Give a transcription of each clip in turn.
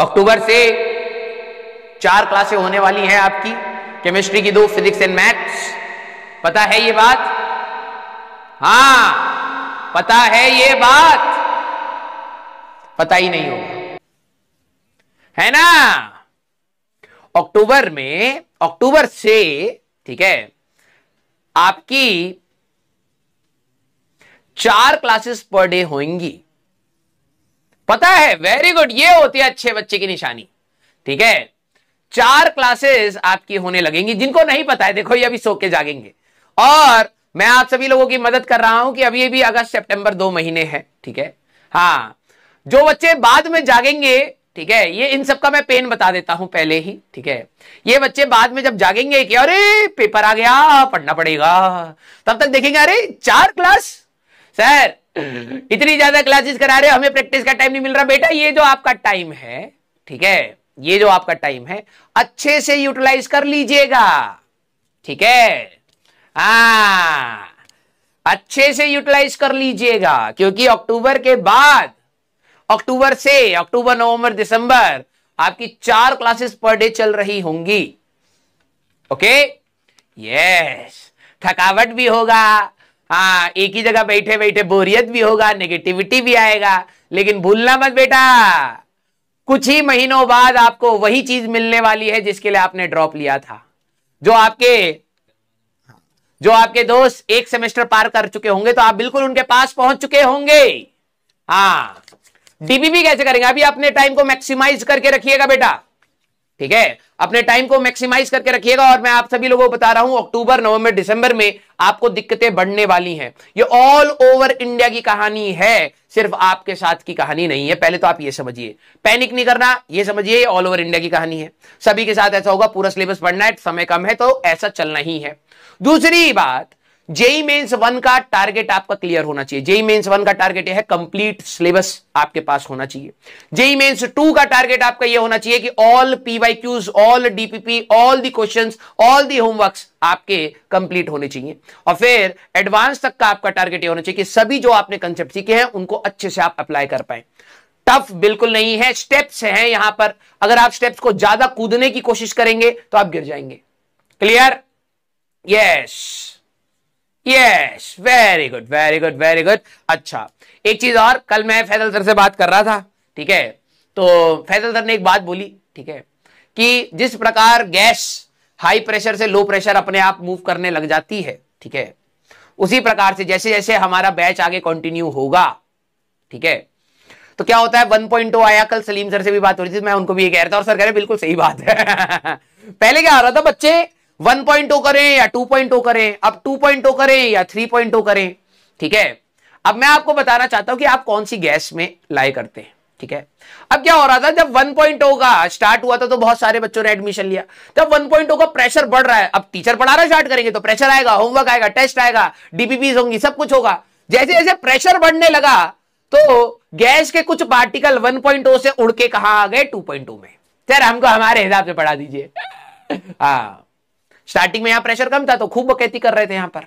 अक्टूबर से चार क्लासे होने वाली हैं आपकी केमिस्ट्री की दो फिजिक्स एंड मैथ्स पता है ये बात हाँ पता है ये बात पता ही नहीं होगा है ना अक्टूबर में अक्टूबर से ठीक है आपकी चार क्लासेस पर डे होंगी पता है वेरी गुड ये होती है अच्छे बच्चे की निशानी ठीक है चार क्लासेस आपकी होने लगेंगी जिनको नहीं पता है देखो ये अभी सो के जागेंगे और मैं आप सभी लोगों की मदद कर रहा हूं कि अभी भी अगस्त सितंबर दो महीने हैं ठीक है हाँ जो बच्चे बाद में जागेंगे ठीक है ये इन सबका मैं पेन बता देता हूं पहले ही ठीक है ये बच्चे बाद में जब जागेंगे कि अरे पेपर आ गया पढ़ना पड़ेगा तब तक देखेंगे अरे चार क्लास सर इतनी ज्यादा क्लासेस करा रहे हो हमें प्रैक्टिस का टाइम नहीं मिल रहा बेटा ये जो आपका टाइम है ठीक है ये जो आपका टाइम है अच्छे से यूटिलाइज कर लीजिएगा ठीक है हाँ, अच्छे से यूटिलाइज कर लीजिएगा क्योंकि अक्टूबर के बाद अक्टूबर से अक्टूबर नवंबर दिसंबर आपकी चार क्लासेस पर डे चल रही होंगी ओके यस थकावट भी होगा हाँ एक ही जगह बैठे बैठे बोरियत भी होगा नेगेटिविटी भी आएगा लेकिन भूलना मत बेटा कुछ ही महीनों बाद आपको वही चीज मिलने वाली है जिसके लिए आपने ड्रॉप लिया था जो आपके जो आपके दोस्त एक सेमेस्टर पार कर चुके होंगे तो आप बिल्कुल उनके पास पहुंच चुके होंगे हाँ डीबीबी कैसे करेंगे अभी अपने टाइम को मैक्सिमाइज करके रखिएगा बेटा ठीक है अपने टाइम को मैक्सिमाइज करके रखिएगा और मैं आप सभी लोगों को बता रहा हूं अक्टूबर नवंबर दिसंबर में आपको दिक्कतें बढ़ने वाली हैं ये ऑल ओवर इंडिया की कहानी है सिर्फ आपके साथ की कहानी नहीं है पहले तो आप ये समझिए पैनिक नहीं करना ये समझिए ऑल ओवर इंडिया की कहानी है सभी के साथ ऐसा होगा पूरा सिलेबस पढ़ना है समय कम है तो ऐसा चलना ही है दूसरी बात जेई मेन्स वन का टारगेट आपका क्लियर होना चाहिए जेई मेन्स वन का टारगेट यह है कंप्लीट सिलेबस आपके पास होना चाहिए जेई मेन्स टू का टारगेट आपका यह होना चाहिए कि all PY Qs all DPP all the question all the homeworks आपके कंप्लीट होने चाहिए और फिर एडवांस तक का आपका टारगेट यह होना चाहिए कि सभी जो आपने कंसेप्ट सीखे हैं उनको अच्छे से आप अप्लाई कर पाए टफ बिल्कुल नहीं है स्टेप्स हैं यहां पर अगर आप स्टेप्स को ज्यादा कूदने की कोशिश करेंगे तो आप गिर जाएंगे clear yes yes. Yes very good very good very good अच्छा एक चीज और कल मैं फैजल सर से बात कर रहा था ठीक है तो फैजल सर ने एक बात बोली ठीक है कि जिस प्रकार गैस हाई प्रेशर से लो प्रेशर अपने आप मूव करने लग जाती है ठीक है उसी प्रकार से जैसे जैसे हमारा बैच आगे कंटिन्यू होगा ठीक है तो क्या होता है 1.0 आया कल सलीम सर से भी बात हो रही थी मैं उनको भी ये कह रहा था और सर कह रहे बिल्कुल सही बात है पहले क्या आ रहा था बच्चे वन पॉइंट ओ करें या टू पॉइंट ओ करें अब टू पॉइंट ओ करें या थ्री पॉइंट ओ करें ठीक है अब मैं आपको बताना चाहता हूं कि आप कौन सी गैस में लाए करते हैं ठीक है अब क्या हो रहा था जब वन पॉइंट का स्टार्ट हुआ था तो बहुत सारे बच्चों ने एडमिशन लिया जब वन पॉइंट का प्रेशर बढ़ रहा है अब टीचर पढ़ाना स्टार्ट करेंगे तो प्रेशर आएगा होमवर्क आएगा टेस्ट आएगा डीपीपीज होंगी सब कुछ होगा जैसे जैसे प्रेशर बढ़ने लगा तो गैस के कुछ पार्टिकल 1.0 से उड़ के कहा आ गए 2.0 में सर हमको हमारे हिसाब से पढ़ा दीजिए हाँ स्टार्टिंग में यहां प्रेशर कम था तो खूब बकैती कर रहे थे यहां पर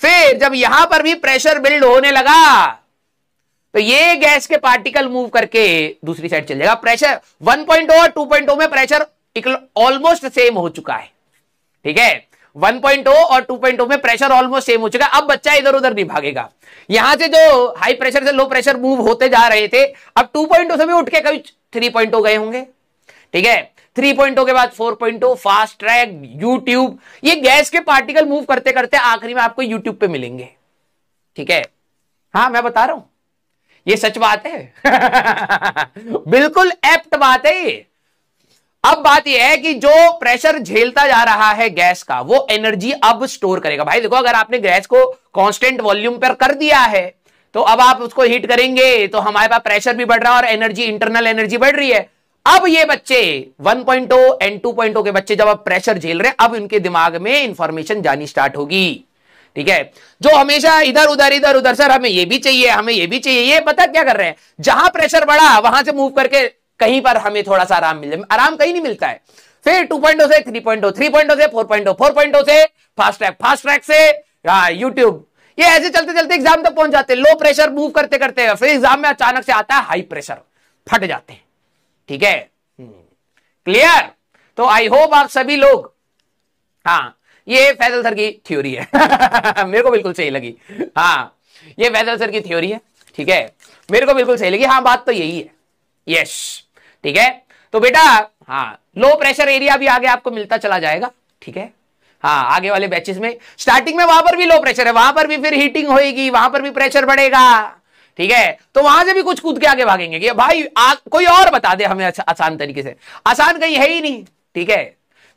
फिर जब यहां पर भी प्रेशर बिल्ड होने लगा तो ये गैस के पार्टिकल मूव करके दूसरी साइड चल जाएगा प्रेशर 1.0 और 2.0 में प्रेशर ऑलमोस्ट सेम हो चुका है ठीक है 1.0 और 2.0 में प्रेशर ऑलमोस्ट सेम हो चुका है अब बच्चा इधर उधर नहीं भागेगा यहां से जो हाई प्रेशर से लो प्रेशर मूव होते जा रहे थे अब 2.0 से भी उठ के कभी 3.0 गए होंगे ठीक है थ्री पॉइंटो के बाद फोर पॉइंटो फास्ट ट्रैक यूट्यूब ये गैस के पार्टिकल मूव करते करते आखिरी में आपको यूट्यूब पे मिलेंगे ठीक है हाँ मैं बता रहा हूं ये सच बात है बिल्कुल एप्ट बात है ये अब बात यह है कि जो प्रेशर झेलता जा रहा है गैस का वो एनर्जी अब स्टोर करेगा भाई देखो अगर आपने गैस को कांस्टेंट वॉल्यूम पर कर दिया है तो अब आप उसको हीट करेंगे तो हमारे पास प्रेशर भी बढ़ रहा है और एनर्जी इंटरनल एनर्जी बढ़ रही है अब ये बच्चे 1.0 एंड 2.0 के बच्चे जब अब प्रेशर झेल रहे हैं अब उनके दिमाग में इंफॉर्मेशन जानी स्टार्ट होगी ठीक है जो हमेशा इधर उधर इधर उधर सर हमें ये भी चाहिए हमें ये भी चाहिए ये पता क्या कर रहे हैं जहां प्रेशर बढ़ा वहां से मूव करके कहीं पर हमें थोड़ा सा आराम मिल जाए आराम कहीं नहीं मिलता है फिर 2.0 से 3.0 3.0 से 4.0 4.0 से फास्ट ट्रैक फास्ट ट्रैक से यूट्यूब ये ऐसे चलते चलते एग्जाम तक पहुंच जाते हैं लो प्रेशर मूव करते करते फिर एग्जाम में अचानक से आता है हाई प्रेशर फट जाते हैं ठीक है क्लियर हम्म। तो आई होप आप सभी लोग हाँ ये फैजल सर की थ्योरी है मेरे को बिल्कुल सही लगी हाँ ये फैजल सर की थ्योरी है ठीक है मेरे को बिल्कुल सही लगी हाँ बात तो यही है यस ठीक है तो बेटा हाँ लो प्रेशर एरिया भी आगे आपको मिलता चला जाएगा ठीक है हाँ आगे वाले बैचेस में स्टार्टिंग में वहां पर भी लो प्रेशर है वहां पर भी फिर हीटिंग होएगी वहां पर भी प्रेशर बढ़ेगा ठीक है तो वहां से भी कुछ कूद के आगे भागेंगे कि भाई आ, कोई और बता दे हमें अच्छा, आसान तरीके से आसान कहीं है ही नहीं ठीक है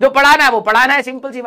जो पढ़ाना है वो पढ़ाना है सिंपल सी